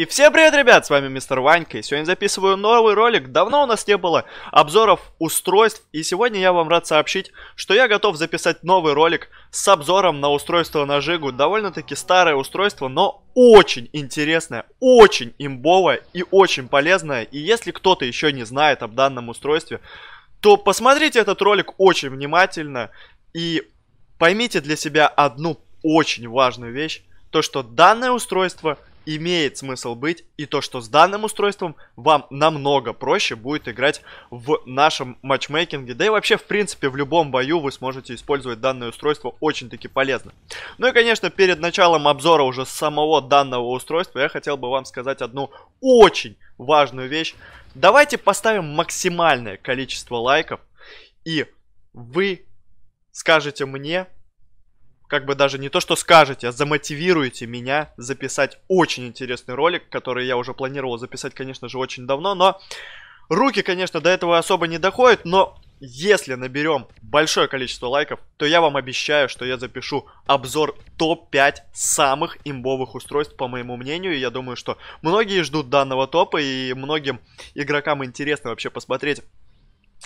И всем привет, ребят, с вами Мистер Ванька, и сегодня записываю новый ролик. Давно у нас не было обзоров устройств, и сегодня я вам рад сообщить, что я готов записать новый ролик с обзором на устройство на Жигу. Довольно-таки старое устройство, но очень интересное, очень имбовое и очень полезное. И если кто-то еще не знает об данном устройстве, то посмотрите этот ролик очень внимательно и поймите для себя одну очень важную вещь, то что данное устройство – имеет смысл быть, и то, что с данным устройством вам намного проще будет играть в нашем матчмейкинге, да и вообще, в принципе, в любом бою вы сможете использовать данное устройство очень-таки полезно. Ну и, конечно, перед началом обзора уже самого данного устройства я хотел бы вам сказать одну очень важную вещь. Давайте поставим максимальное количество лайков, и вы скажете мне, как бы даже не то, что скажете, а замотивируете меня записать очень интересный ролик, который я уже планировал записать, конечно же, очень давно, но руки, конечно, до этого особо не доходят, но если наберем большое количество лайков, то я вам обещаю, что я запишу обзор топ-5 самых имбовых устройств, по моему мнению. И я думаю, что многие ждут данного топа, и многим игрокам интересно вообще посмотреть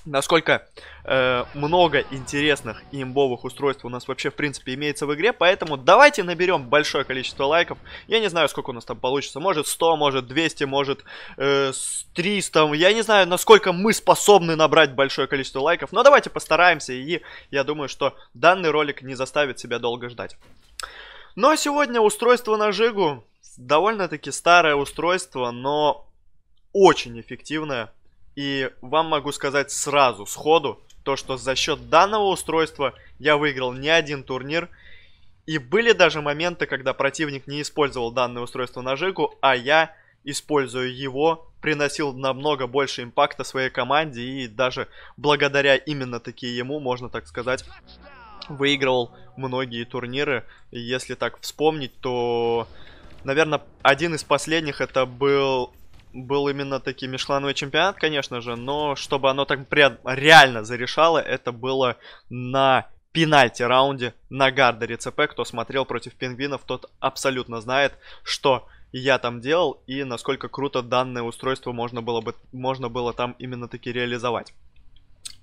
насколько э, много интересных и имбовых устройств у нас вообще в принципе имеется в игре, поэтому давайте наберем большое количество лайков. Я не знаю, сколько у нас там получится, может 100, может 200, может э, 300, я не знаю, насколько мы способны набрать большое количество лайков, но давайте постараемся, и я думаю, что данный ролик не заставит себя долго ждать. Но ну, а сегодня устройство на Жигу, довольно-таки старое устройство, но очень эффективное и вам могу сказать сразу, сходу, то, что за счет данного устройства я выиграл не один турнир. И были даже моменты, когда противник не использовал данное устройство на а я, используя его, приносил намного больше импакта своей команде. И даже благодаря именно таки ему, можно так сказать, выигрывал многие турниры. Если так вспомнить, то, наверное, один из последних это был был именно таки межклановый чемпионат, конечно же, но чтобы оно так реально зарешало, это было на пенальти раунде на гарде РЦП, Кто смотрел против пингвинов, тот абсолютно знает, что я там делал и насколько круто данное устройство можно было, бы, можно было там именно таки реализовать.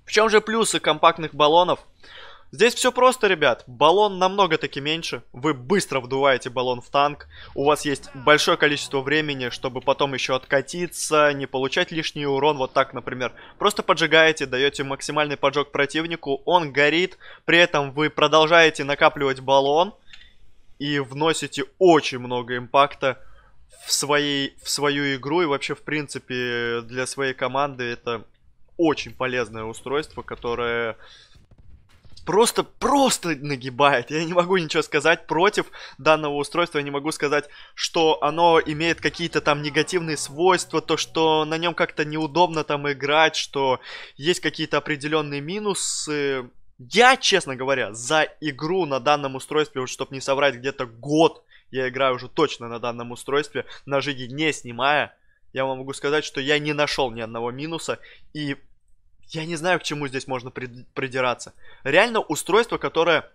В чем же плюсы компактных баллонов? Здесь все просто, ребят. Баллон намного-таки меньше. Вы быстро вдуваете баллон в танк. У вас есть большое количество времени, чтобы потом еще откатиться, не получать лишний урон. Вот так, например. Просто поджигаете, даете максимальный поджог противнику. Он горит. При этом вы продолжаете накапливать баллон. И вносите очень много импакта в, своей, в свою игру. И вообще, в принципе, для своей команды это очень полезное устройство, которое просто, просто нагибает. Я не могу ничего сказать против данного устройства. Я не могу сказать, что оно имеет какие-то там негативные свойства, то, что на нем как-то неудобно там играть, что есть какие-то определенные минусы. Я, честно говоря, за игру на данном устройстве, вот чтобы не соврать, где-то год я играю уже точно на данном устройстве, на жиге не снимая, я вам могу сказать, что я не нашел ни одного минуса, и я не знаю, к чему здесь можно придираться. Реально устройство, которое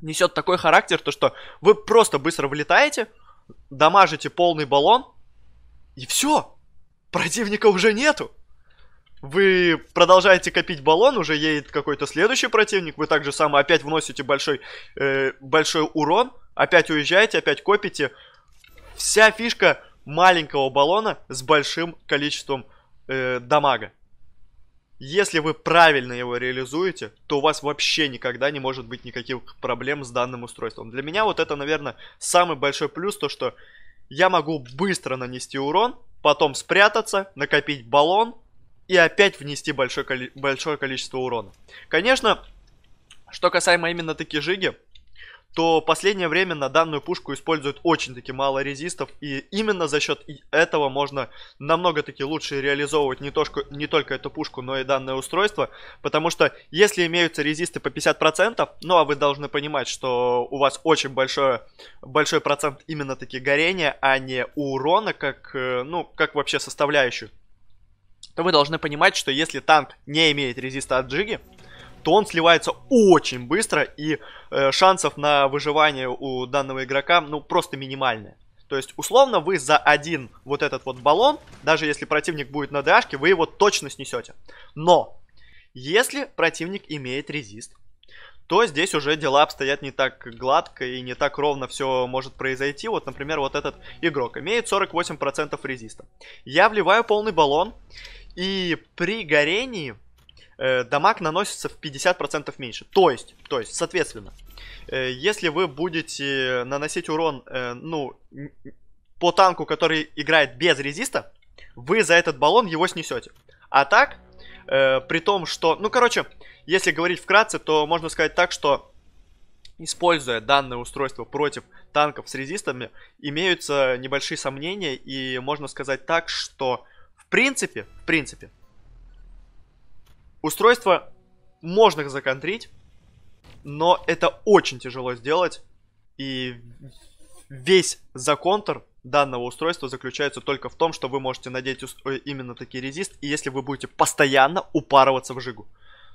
несет такой характер, то что вы просто быстро влетаете, дамажите полный баллон, и все. Противника уже нету. Вы продолжаете копить баллон, уже едет какой-то следующий противник, вы также само опять вносите большой, э, большой урон, опять уезжаете, опять копите. Вся фишка маленького баллона с большим количеством э, дамага. Если вы правильно его реализуете, то у вас вообще никогда не может быть никаких проблем с данным устройством. Для меня вот это, наверное, самый большой плюс, то что я могу быстро нанести урон, потом спрятаться, накопить баллон и опять внести большое, коли большое количество урона. Конечно, что касаемо именно таки жиги, то последнее время на данную пушку используют очень-таки мало резистов, и именно за счет этого можно намного-таки лучше реализовывать не, тошку, не только эту пушку, но и данное устройство, потому что если имеются резисты по 50%, ну а вы должны понимать, что у вас очень большое, большой процент именно таки горения, а не урона, как, э, ну, как вообще составляющую, то вы должны понимать, что если танк не имеет резиста от джиги, то он сливается очень быстро, и э, шансов на выживание у данного игрока, ну, просто минимальные. То есть, условно, вы за один вот этот вот баллон, даже если противник будет на дашке, вы его точно снесете. Но, если противник имеет резист, то здесь уже дела обстоят не так гладко и не так ровно все может произойти. Вот, например, вот этот игрок имеет 48% резиста. Я вливаю полный баллон, и при горении э, дамаг наносится в 50% меньше. То есть, то есть, соответственно, э, если вы будете наносить урон, э, ну, по танку, который играет без резиста, вы за этот баллон его снесете. А так, э, при том, что... Ну, короче, если говорить вкратце, то можно сказать так, что используя данное устройство против танков с резистами, имеются небольшие сомнения, и можно сказать так, что в принципе, в принципе, Устройство можно законтрить, но это очень тяжело сделать. И весь законтр данного устройства заключается только в том, что вы можете надеть э, именно такие резист, и если вы будете постоянно упарываться в жигу.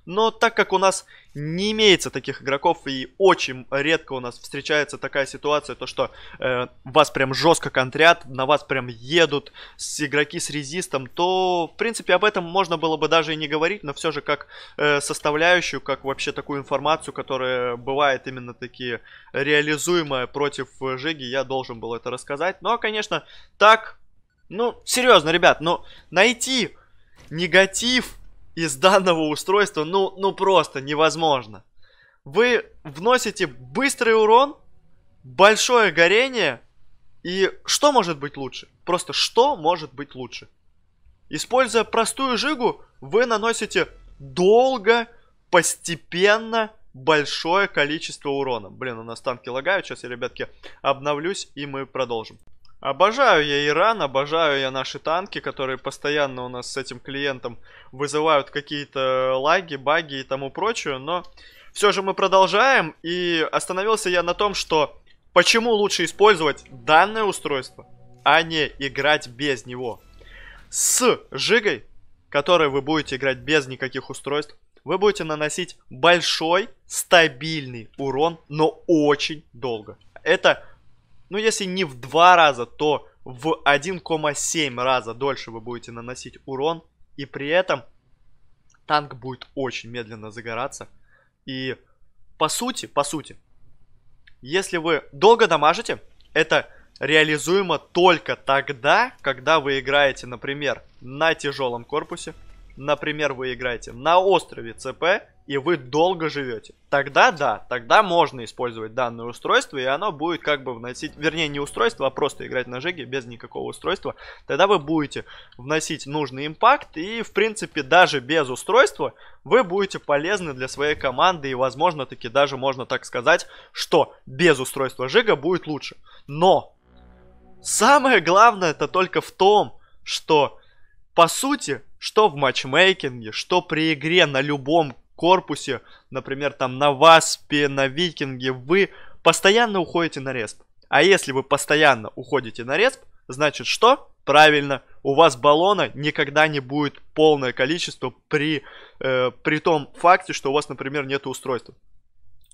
Но так как у нас не имеется таких игроков и очень редко у нас встречается такая ситуация, то что э, вас прям жестко контрят, на вас прям едут с игроки с резистом, то в принципе об этом можно было бы даже и не говорить, но все же как э, составляющую, как вообще такую информацию, которая бывает именно такие реализуемая против Жиги, я должен был это рассказать. Ну а конечно так, ну серьезно, ребят, ну найти негатив из данного устройства, ну, ну просто невозможно. Вы вносите быстрый урон, большое горение, и что может быть лучше? Просто что может быть лучше? Используя простую жигу, вы наносите долго, постепенно большое количество урона. Блин, у нас танки лагают, сейчас я, ребятки, обновлюсь и мы продолжим. Обожаю я Иран, обожаю я наши танки, которые постоянно у нас с этим клиентом вызывают какие-то лаги, баги и тому прочее, но все же мы продолжаем, и остановился я на том, что почему лучше использовать данное устройство, а не играть без него. С жигой, которой вы будете играть без никаких устройств, вы будете наносить большой, стабильный урон, но очень долго. Это ну если не в 2 раза, то в 1,7 раза дольше вы будете наносить урон. И при этом танк будет очень медленно загораться. И по сути, по сути, если вы долго дамажите, это реализуемо только тогда, когда вы играете, например, на тяжелом корпусе, например, вы играете на острове ЦП, и вы долго живете. Тогда да, тогда можно использовать данное устройство, и оно будет как бы вносить, вернее не устройство, а просто играть на жиге без никакого устройства. Тогда вы будете вносить нужный импакт, и в принципе даже без устройства вы будете полезны для своей команды, и возможно таки даже можно так сказать, что без устройства жига будет лучше. Но самое главное это только в том, что по сути, что в матчмейкинге, что при игре на любом корпусе, например, там на Васпе, на Викинге, вы постоянно уходите на респ. А если вы постоянно уходите на респ, значит что? Правильно, у вас баллона никогда не будет полное количество при, э, при том факте, что у вас, например, нет устройства.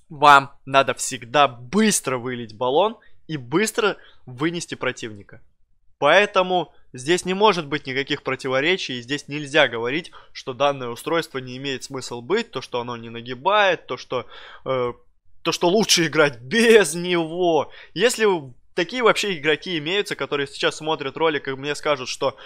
Вам надо всегда быстро вылить баллон и быстро вынести противника. Поэтому Здесь не может быть никаких противоречий, и здесь нельзя говорить, что данное устройство не имеет смысл быть, то, что оно не нагибает, то, что, э, то, что лучше играть без него. Если такие вообще игроки имеются, которые сейчас смотрят ролик и мне скажут, что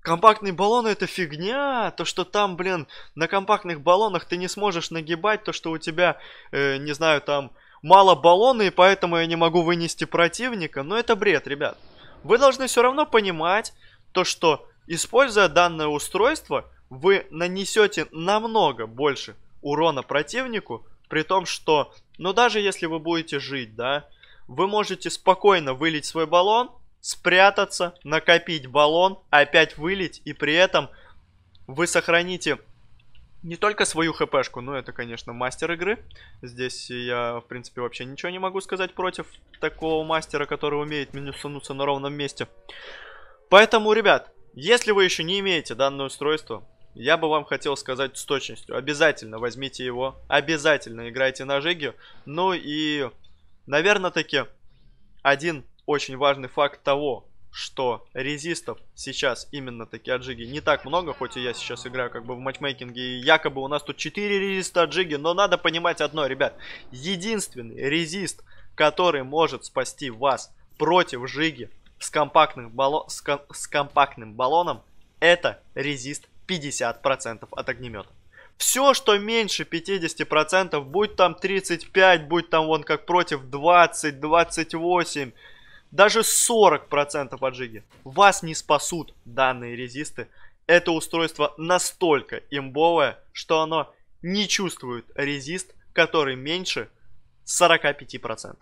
компактные баллоны это фигня, то что там, блин, на компактных баллонах ты не сможешь нагибать, то что у тебя, э, не знаю, там мало баллона и поэтому я не могу вынести противника, но ну, это бред, ребят вы должны все равно понимать то, что используя данное устройство, вы нанесете намного больше урона противнику, при том, что, ну даже если вы будете жить, да, вы можете спокойно вылить свой баллон, спрятаться, накопить баллон, опять вылить, и при этом вы сохраните не только свою хпшку, но это, конечно, мастер игры. Здесь я, в принципе, вообще ничего не могу сказать против такого мастера, который умеет минусануться на ровном месте. Поэтому, ребят, если вы еще не имеете данное устройство, я бы вам хотел сказать с точностью. Обязательно возьмите его, обязательно играйте на жиге. Ну и, наверное, таки, один очень важный факт того, что резистов сейчас именно такие аджиги не так много, хоть и я сейчас играю как бы в матчмейкинге, и якобы у нас тут 4 резиста аджиги, но надо понимать одно, ребят, единственный резист, который может спасти вас против жиги с, компактных балло... с, ком... с компактным баллоном, это резист 50% от огнемета. Все, что меньше 50%, будь там 35, будь там вон как против 20, 28, даже 40% поджиги. Вас не спасут данные резисты. Это устройство настолько имбовое, что оно не чувствует резист, который меньше 45%.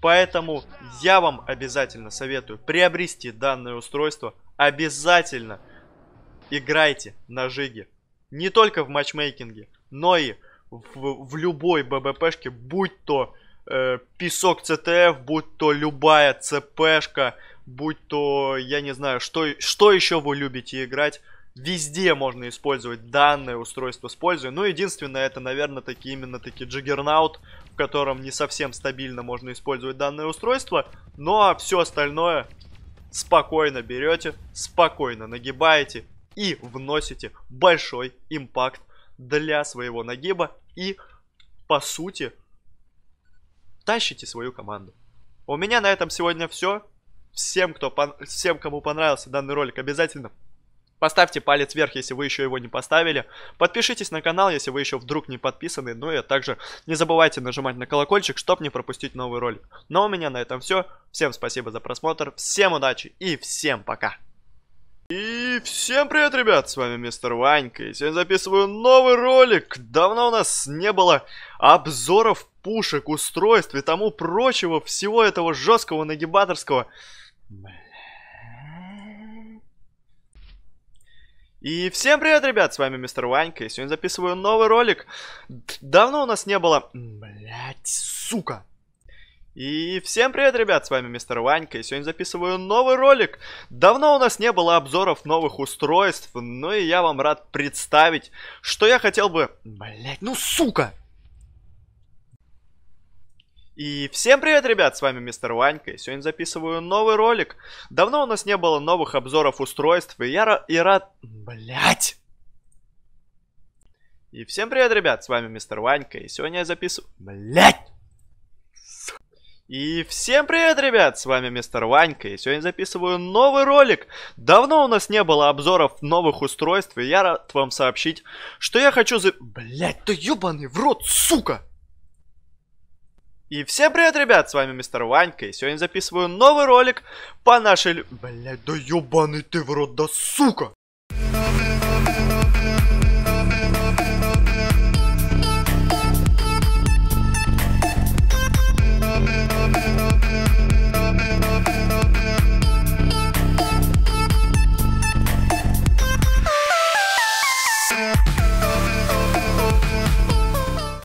Поэтому я вам обязательно советую приобрести данное устройство. Обязательно играйте на жиге. Не только в матчмейкинге, но и в, в любой ББПшке, будь то песок CTF, будь то любая ЦПшка, будь то, я не знаю, что, что еще вы любите играть. Везде можно использовать данное устройство используя. пользой. Ну, единственное, это, наверное, таки именно таки Джиггернаут, в котором не совсем стабильно можно использовать данное устройство. Но ну, а все остальное спокойно берете, спокойно нагибаете и вносите большой импакт для своего нагиба. И, по сути, тащите свою команду. У меня на этом сегодня все. Всем, кто всем кому понравился данный ролик, обязательно Поставьте палец вверх, если вы еще его не поставили. Подпишитесь на канал, если вы еще вдруг не подписаны. Ну и также не забывайте нажимать на колокольчик, чтобы не пропустить новый ролик. Но ну, а у меня на этом все. Всем спасибо за просмотр, всем удачи и всем пока! И всем привет, ребят, с вами Мистер Ванька, и сегодня записываю новый ролик. Давно у нас не было обзоров пушек, устройств и тому прочего, всего этого жесткого нагибаторского. И всем привет, ребят, с вами Мистер Ванька, и сегодня записываю новый ролик. Давно у нас не было... Блять, сука. И всем привет, ребят, с вами Мистер Ванька, и сегодня записываю новый ролик. Давно у нас не было обзоров новых устройств, ну и я вам рад представить, что я хотел бы... Блять, ну сука! И всем привет, ребят, с вами Мистер Ванька, и сегодня записываю новый ролик. Давно у нас не было новых обзоров устройств, и я и рад... Блять! И всем привет, ребят, с вами Мистер Ванька, и сегодня я записываю... Блять! И всем привет, ребят! С вами Мистер Ванька, и сегодня записываю новый ролик. Давно у нас не было обзоров новых устройств, и я рад вам сообщить, что я хочу за... Блять, ты ебаный в рот, сука! И всем привет, ребят, с вами Мистер Ванька, и сегодня записываю новый ролик по нашей... Блять, да ебаный ты в рот, да сука!